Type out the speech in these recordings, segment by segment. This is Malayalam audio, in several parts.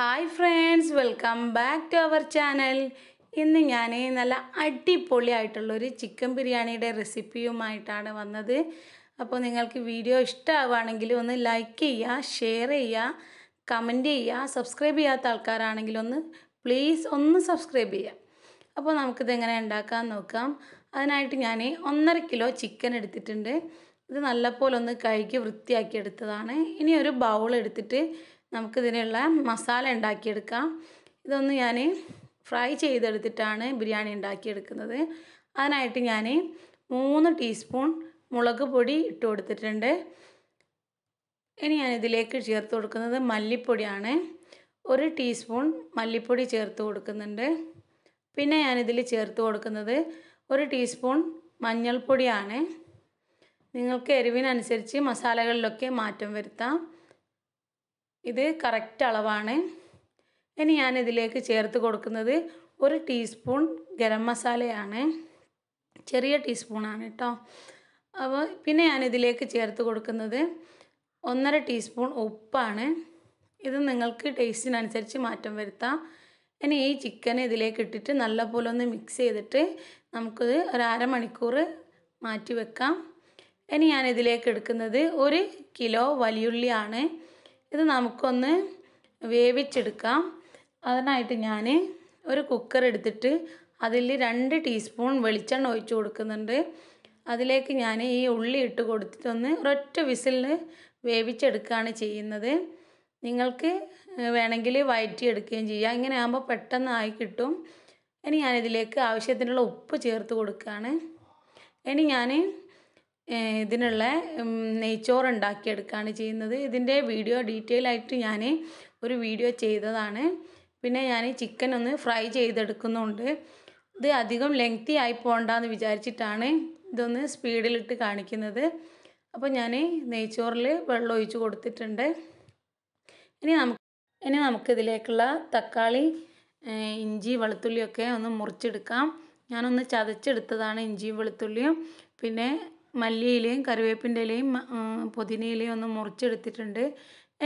hi friends welcome back to our channel ഇന്ന് ഞാൻ നല്ല അടിപൊളിയായിട്ടുള്ളൊരു ചിക്കൻ ബിരിയാണിയുടെ റെസിപ്പിയുമായിട്ടാണ് വന്നത് അപ്പോൾ നിങ്ങൾക്ക് വീഡിയോ ഇഷ്ടമാവുകയാണെങ്കിൽ ഒന്ന് ലൈക്ക് ചെയ്യുക ഷെയർ ചെയ്യുക കമൻറ്റ് ചെയ്യുക സബ്സ്ക്രൈബ് ചെയ്യാത്ത ആൾക്കാരാണെങ്കിൽ ഒന്ന് പ്ലീസ് ഒന്ന് സബ്സ്ക്രൈബ് ചെയ്യുക അപ്പോൾ നമുക്കിത് എങ്ങനെ ഉണ്ടാക്കാൻ നോക്കാം അതിനായിട്ട് ഞാൻ ഒന്നര കിലോ ചിക്കൻ എടുത്തിട്ടുണ്ട് ഇത് നല്ലപോലെ ഒന്ന് കഴുകി വൃത്തിയാക്കി എടുത്തതാണ് ഇനി ഒരു ബൗൾ എടുത്തിട്ട് നമുക്കിതിനുള്ള മസാല ഉണ്ടാക്കിയെടുക്കാം ഇതൊന്ന് ഞാൻ ഫ്രൈ ചെയ്തെടുത്തിട്ടാണ് ബിരിയാണി ഉണ്ടാക്കിയെടുക്കുന്നത് അതിനായിട്ട് ഞാൻ മൂന്ന് ടീസ്പൂൺ മുളക് പൊടി ഇട്ട് കൊടുത്തിട്ടുണ്ട് ഇനി ഞാൻ ഇതിലേക്ക് ചേർത്ത് കൊടുക്കുന്നത് മല്ലിപ്പൊടിയാണ് ഒരു ടീസ്പൂൺ മല്ലിപ്പൊടി ചേർത്ത് കൊടുക്കുന്നുണ്ട് പിന്നെ ഞാനിതിൽ ചേർത്ത് കൊടുക്കുന്നത് ഒരു ടീസ്പൂൺ മഞ്ഞൾപ്പൊടിയാണ് നിങ്ങൾക്ക് എരിവിനനുസരിച്ച് മസാലകളിലൊക്കെ മാറ്റം വരുത്താം ഇത് കറക്റ്റ് അളവാണ് ഇനി ഞാൻ ഇതിലേക്ക് ചേർത്ത് കൊടുക്കുന്നത് ഒരു ടീസ്പൂൺ ഗരം മസാലയാണ് ചെറിയ ടീസ്പൂണാണ് കേട്ടോ അപ്പോൾ പിന്നെ ഞാൻ ഇതിലേക്ക് ചേർത്ത് കൊടുക്കുന്നത് ഒന്നര ടീസ്പൂൺ ഉപ്പാണ് ഇത് നിങ്ങൾക്ക് ടേസ്റ്റിനനുസരിച്ച് മാറ്റം വരുത്താം ഇനി ഈ ചിക്കൻ ഇതിലേക്ക് ഇട്ടിട്ട് നല്ലപോലെ ഒന്ന് മിക്സ് ചെയ്തിട്ട് നമുക്കത് ഒരു അരമണിക്കൂർ മാറ്റി വെക്കാം ഇനി ഞാൻ ഇതിലേക്ക് എടുക്കുന്നത് ഒരു കിലോ വലിയുള്ളിയാണ് ഇത് നമുക്കൊന്ന് വേവിച്ചെടുക്കാം അതിനായിട്ട് ഞാൻ ഒരു കുക്കർ എടുത്തിട്ട് അതിൽ രണ്ട് ടീസ്പൂൺ വെളിച്ചെണ്ണ ഒഴിച്ച് കൊടുക്കുന്നുണ്ട് അതിലേക്ക് ഞാൻ ഈ ഉള്ളി ഇട്ട് കൊടുത്തിട്ടൊന്ന് ഒരൊറ്റ വിസിലിന് വേവിച്ചെടുക്കുകയാണ് ചെയ്യുന്നത് നിങ്ങൾക്ക് വേണമെങ്കിൽ എടുക്കുകയും ചെയ്യാം ഇങ്ങനെ ആകുമ്പോൾ പെട്ടെന്ന് ആയി കിട്ടും ഇനി ഞാനിതിലേക്ക് ആവശ്യത്തിനുള്ള ഉപ്പ് ചേർത്ത് കൊടുക്കുകയാണ് ഇനി ഞാൻ ഇതിനുള്ള നെയ്ച്ചോറ് ഉണ്ടാക്കിയെടുക്കുകയാണ് ചെയ്യുന്നത് ഇതിൻ്റെ വീഡിയോ ഡീറ്റെയിൽ ആയിട്ട് ഞാൻ ഒരു വീഡിയോ ചെയ്തതാണ് പിന്നെ ഞാൻ ചിക്കൻ ഒന്ന് ഫ്രൈ ചെയ്തെടുക്കുന്നുണ്ട് ഇത് അധികം ലെങ്തി ആയി പോകണ്ടെന്ന് വിചാരിച്ചിട്ടാണ് ഇതൊന്ന് സ്പീഡിലിട്ട് കാണിക്കുന്നത് അപ്പോൾ ഞാൻ നെയ്ച്ചോറിൽ വെള്ളം ഒഴിച്ച് കൊടുത്തിട്ടുണ്ട് ഇനി നമുക്ക് ഇനി നമുക്കിതിലേക്കുള്ള തക്കാളി ഇഞ്ചി വെളുത്തുള്ളിയൊക്കെ ഒന്ന് മുറിച്ചെടുക്കാം ഞാനൊന്ന് ചതച്ചെടുത്തതാണ് ഇഞ്ചിയും വെളുത്തുള്ളിയും പിന്നെ മല്ലിയിലയും കറിവേപ്പിൻ്റെ ഇലയും പുതിനയിലയും ഒന്ന് മുറിച്ചെടുത്തിട്ടുണ്ട്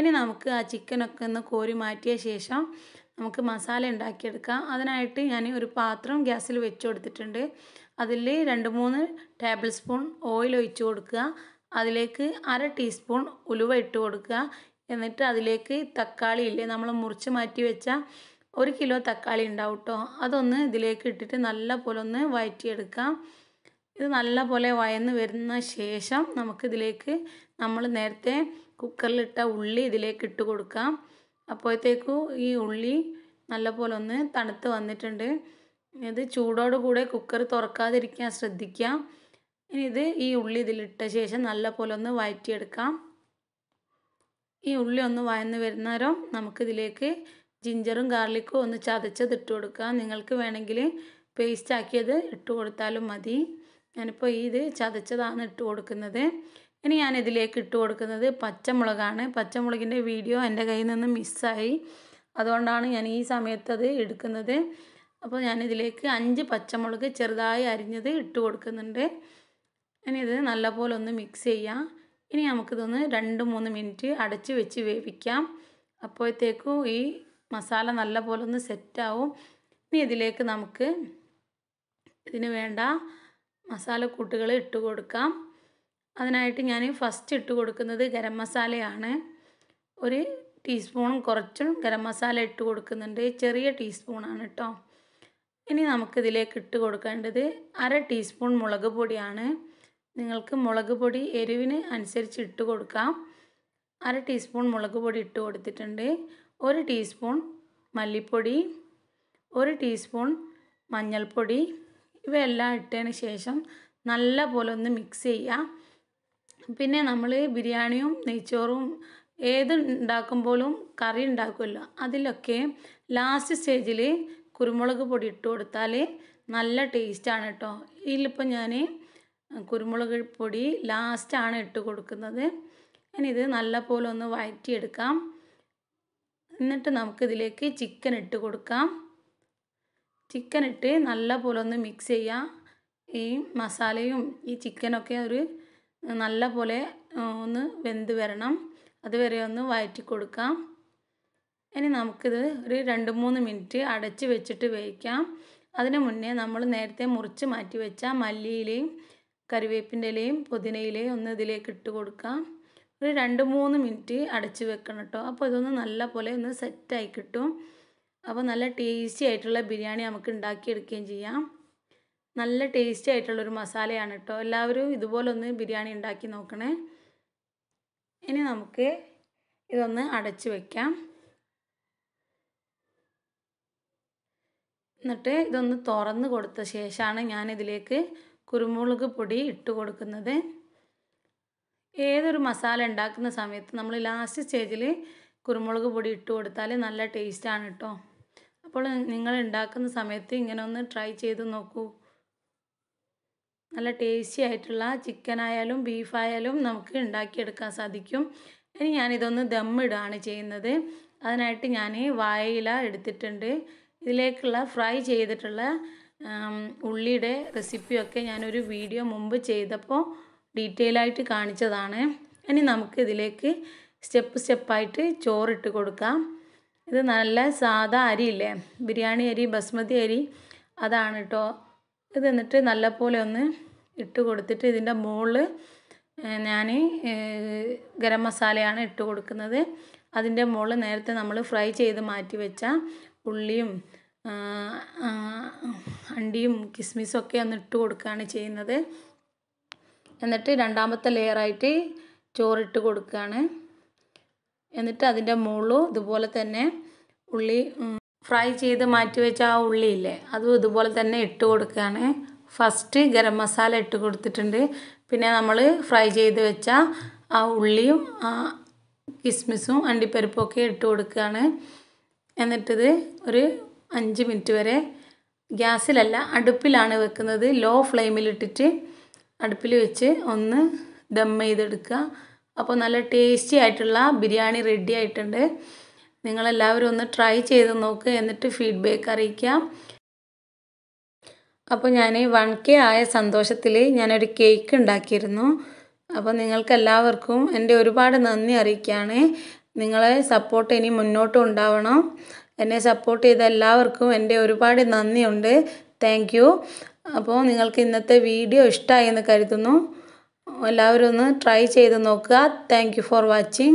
ഇനി നമുക്ക് ആ ചിക്കനൊക്കെ ഒന്ന് കോരി മാറ്റിയ ശേഷം നമുക്ക് മസാല ഉണ്ടാക്കിയെടുക്കാം അതിനായിട്ട് ഞാൻ ഒരു പാത്രം ഗ്യാസിൽ വെച്ചു കൊടുത്തിട്ടുണ്ട് അതിൽ രണ്ട് മൂന്ന് ടേബിൾ സ്പൂൺ ഓയിൽ ഒഴിച്ച് കൊടുക്കുക അതിലേക്ക് അര ടീസ്പൂൺ ഉലുവ ഇട്ട് കൊടുക്കുക എന്നിട്ട് അതിലേക്ക് തക്കാളി ഇല്ലേ നമ്മൾ മുറിച്ച് മാറ്റി വെച്ച ഒരു കിലോ തക്കാളി ഉണ്ടാവും കേട്ടോ അതൊന്ന് ഇതിലേക്ക് ഇട്ടിട്ട് നല്ല പോലെ ഒന്ന് വഴറ്റിയെടുക്കാം ഇത് നല്ലപോലെ വയന്ന് വരുന്ന ശേഷം നമുക്കിതിലേക്ക് നമ്മൾ നേരത്തെ കുക്കറിലിട്ട ഉള്ളി ഇതിലേക്ക് ഇട്ട് കൊടുക്കാം അപ്പോഴത്തേക്കും ഈ ഉള്ളി നല്ലപോലെ ഒന്ന് തണുത്ത് വന്നിട്ടുണ്ട് ഇത് ചൂടോടുകൂടെ കുക്കർ തുറക്കാതിരിക്കാൻ ശ്രദ്ധിക്കാം ഇനി ഇത് ഈ ഉള്ളി ഇതിലിട്ട ശേഷം നല്ലപോലെ ഒന്ന് വഴറ്റിയെടുക്കാം ഈ ഉള്ളി ഒന്ന് വയന്ന് വരുന്നേരം നമുക്കിതിലേക്ക് ജിഞ്ചറും ഗാർലിക്കും ഒന്ന് ചതച്ചത് ഇട്ട് കൊടുക്കാം നിങ്ങൾക്ക് വേണമെങ്കിൽ പേസ്റ്റാക്കിയത് ഇട്ട് കൊടുത്താലും മതി ഞാനിപ്പോൾ ഇത് ചതച്ചതാണ് ഇട്ട് കൊടുക്കുന്നത് ഇനി ഞാനിതിലേക്ക് ഇട്ട് കൊടുക്കുന്നത് പച്ചമുളകാണ് പച്ചമുളകിൻ്റെ വീഡിയോ എൻ്റെ കയ്യിൽ നിന്ന് മിസ്സായി അതുകൊണ്ടാണ് ഞാൻ ഈ സമയത്ത് അത് എടുക്കുന്നത് അപ്പോൾ ഞാനിതിലേക്ക് അഞ്ച് പച്ചമുളക് ചെറുതായി അരിഞ്ഞത് ഇട്ട് കൊടുക്കുന്നുണ്ട് ഇനി ഇത് നല്ലപോലെ ഒന്ന് മിക്സ് ചെയ്യാം ഇനി നമുക്കിതൊന്ന് രണ്ട് മൂന്ന് മിനിറ്റ് അടച്ച് വെച്ച് വേവിക്കാം അപ്പോഴത്തേക്കും ഈ മസാല നല്ലപോലെ ഒന്ന് സെറ്റാവും ഇനി ഇതിലേക്ക് നമുക്ക് ഇതിന് വേണ്ട മസാലക്കൂട്ടുകൾ ഇട്ട് കൊടുക്കാം അതിനായിട്ട് ഞാൻ ഫസ്റ്റ് ഇട്ട് കൊടുക്കുന്നത് ഗരം മസാലയാണ് ഒരു ടീസ്പൂൺ കുറച്ചും ഗരം മസാല ഇട്ട് കൊടുക്കുന്നുണ്ട് ചെറിയ ടീസ്പൂണാണ് കേട്ടോ ഇനി നമുക്കിതിലേക്ക് ഇട്ട് കൊടുക്കേണ്ടത് അര ടീസ്പൂൺ മുളക് പൊടിയാണ് നിങ്ങൾക്ക് മുളക് പൊടി എരിവിന് അനുസരിച്ച് ഇട്ട് കൊടുക്കാം അര ടീസ്പൂൺ മുളക് പൊടി ഇട്ട് കൊടുത്തിട്ടുണ്ട് ഒരു ടീസ്പൂൺ മല്ലിപ്പൊടി ഒരു ടീസ്പൂൺ മഞ്ഞൾപ്പൊടി ഇവയെല്ലാം ഇട്ടതിന് ശേഷം നല്ല പോലെ ഒന്ന് മിക്സ് ചെയ്യുക പിന്നെ നമ്മൾ ബിരിയാണിയും നെയ്ച്ചോറും ഏത് ഉണ്ടാക്കുമ്പോഴും കറി ഉണ്ടാക്കുമല്ലോ അതിലൊക്കെ ലാസ്റ്റ് സ്റ്റേജിൽ കുരുമുളക് പൊടി ഇട്ട് കൊടുത്താൽ നല്ല ടേസ്റ്റാണ് കേട്ടോ ഇതിലിപ്പോൾ ഞാൻ കുരുമുളക് പൊടി ലാസ്റ്റാണ് ഇട്ട് കൊടുക്കുന്നത് ഇനിയിത് നല്ല പോലെ ഒന്ന് വഴറ്റിയെടുക്കാം എന്നിട്ട് നമുക്കിതിലേക്ക് ചിക്കൻ ഇട്ട് കൊടുക്കാം ചിക്കൻ ഇട്ട് നല്ലപോലെ ഒന്ന് മിക്സ് ചെയ്യുക ഈ മസാലയും ഈ ചിക്കനൊക്കെ ഒരു നല്ല പോലെ ഒന്ന് വെന്ത് വരണം അതുവരെ ഒന്ന് വയറ്റി കൊടുക്കാം ഇനി നമുക്കിത് ഒരു രണ്ട് മൂന്ന് മിനിറ്റ് അടച്ച് വെച്ചിട്ട് വേവിക്കാം അതിന് മുന്നേ നമ്മൾ നേരത്തെ മുറിച്ച് മാറ്റി വെച്ച മല്ലിയിലയും കറിവേപ്പിൻ്റെ ഇലയും പുതിനയിലയും ഒന്ന് ഇതിലേക്ക് ഇട്ട് കൊടുക്കാം ഒരു രണ്ട് മൂന്ന് മിനിറ്റ് അടച്ച് വെക്കണം കേട്ടോ അപ്പോൾ ഇതൊന്ന് നല്ല പോലെ ഒന്ന് സെറ്റായി കിട്ടും അപ്പോൾ നല്ല ടേസ്റ്റി ആയിട്ടുള്ള ബിരിയാണി നമുക്ക് ഉണ്ടാക്കിയെടുക്കുകയും ചെയ്യാം നല്ല ടേസ്റ്റി ആയിട്ടുള്ളൊരു മസാലയാണ് കേട്ടോ എല്ലാവരും ഇതുപോലെ ഒന്ന് ബിരിയാണി ഉണ്ടാക്കി നോക്കണേ ഇനി നമുക്ക് ഇതൊന്ന് അടച്ചു വയ്ക്കാം എന്നിട്ട് ഇതൊന്ന് തുറന്ന് കൊടുത്ത ശേഷമാണ് ഞാനിതിലേക്ക് കുരുമുളക് പൊടി ഇട്ട് കൊടുക്കുന്നത് ഏതൊരു മസാല ഉണ്ടാക്കുന്ന സമയത്ത് നമ്മൾ ലാസ്റ്റ് സ്റ്റേജിൽ കുരുമുളക് പൊടി ഇട്ട് കൊടുത്താൽ നല്ല ടേസ്റ്റാണ് കേട്ടോ അപ്പോൾ നിങ്ങൾ ഉണ്ടാക്കുന്ന സമയത്ത് ഇങ്ങനെ ഒന്ന് ട്രൈ ചെയ്ത് നോക്കൂ നല്ല ടേസ്റ്റി ആയിട്ടുള്ള ചിക്കൻ ആയാലും ബീഫ് ആയാലും നമുക്ക് ഉണ്ടാക്കിയെടുക്കാൻ സാധിക്കും ഇനി ഞാനിതൊന്ന് ദമ്മിടുകയാണ് ചെയ്യുന്നത് അതിനായിട്ട് ഞാൻ വായയില എടുത്തിട്ടുണ്ട് ഇതിലേക്കുള്ള ഫ്രൈ ചെയ്തിട്ടുള്ള ഉള്ളിയുടെ റെസിപ്പിയൊക്കെ ഞാനൊരു വീഡിയോ മുമ്പ് ചെയ്തപ്പോൾ ഡീറ്റെയിൽ ആയിട്ട് കാണിച്ചതാണ് ഇനി നമുക്ക് ഇതിലേക്ക് സ്റ്റെപ്പ് സ്റ്റെപ്പായിട്ട് ചോറിട്ട് കൊടുക്കാം ഇത് നല്ല സാധാ അരിയില്ലേ ബിരിയാണി അരി ബസ്മതി അരി അതാണ് കേട്ടോ ഇത് എന്നിട്ട് നല്ലപോലെ ഒന്ന് ഇട്ട് കൊടുത്തിട്ട് ഇതിൻ്റെ മുകളിൽ ഞാൻ ഗരം മസാലയാണ് ഇട്ട് കൊടുക്കുന്നത് അതിൻ്റെ മുകളിൽ നേരത്തെ നമ്മൾ ഫ്രൈ ചെയ്ത് മാറ്റി വെച്ച ഉള്ളിയും അണ്ടിയും കിസ്മിസും ഒക്കെ ഒന്ന് ഇട്ട് കൊടുക്കുകയാണ് ചെയ്യുന്നത് എന്നിട്ട് രണ്ടാമത്തെ ലെയറായിട്ട് ചോറിട്ട് കൊടുക്കുകയാണ് എന്നിട്ട് അതിൻ്റെ മുകളിലും ഇതുപോലെ തന്നെ ഉള്ളി ഫ്രൈ ചെയ്ത് മാറ്റി വെച്ച ആ ഉള്ളിയില്ലേ അതും ഇതുപോലെ തന്നെ ഇട്ട് കൊടുക്കുകയാണ് ഫസ്റ്റ് ഗരം മസാല ഇട്ട് കൊടുത്തിട്ടുണ്ട് പിന്നെ നമ്മൾ ഫ്രൈ ചെയ്ത് വെച്ച ആ ഉള്ളിയും ആ കിസ്മിസും അണ്ടിപ്പരിപ്പൊക്കെ ഇട്ട് കൊടുക്കുകയാണ് എന്നിട്ടിത് ഒരു അഞ്ച് മിനിറ്റ് വരെ ഗ്യാസിലല്ല അടുപ്പിലാണ് വെക്കുന്നത് ലോ ഫ്ലെയിമിലിട്ടിട്ട് അടുപ്പിൽ വെച്ച് ഒന്ന് ദം ചെയ്തെടുക്കുക അപ്പോൾ നല്ല ടേസ്റ്റി ആയിട്ടുള്ള ബിരിയാണി റെഡി ആയിട്ടുണ്ട് നിങ്ങളെല്ലാവരും ഒന്ന് ട്രൈ ചെയ്ത് നോക്ക് എന്നിട്ട് ഫീഡ്ബാക്ക് അറിയിക്കാം അപ്പോൾ ഞാൻ വൺ കെ ആയ സന്തോഷത്തിൽ ഞാനൊരു കേക്ക് ഉണ്ടാക്കിയിരുന്നു അപ്പോൾ നിങ്ങൾക്കെല്ലാവർക്കും എൻ്റെ ഒരുപാട് നന്ദി അറിയിക്കുകയാണ് നിങ്ങളെ സപ്പോർട്ട് ഇനി മുന്നോട്ടും ഉണ്ടാവണം എന്നെ സപ്പോർട്ട് ചെയ്ത എല്ലാവർക്കും എൻ്റെ ഒരുപാട് നന്ദിയുണ്ട് താങ്ക് യു അപ്പോൾ നിങ്ങൾക്ക് ഇന്നത്തെ വീഡിയോ ഇഷ്ടമായി എന്ന് കരുതുന്നു എല്ലാവരും ഒന്ന് ട്രൈ ചെയ്ത് നോക്കുക താങ്ക് ഫോർ വാച്ചിങ്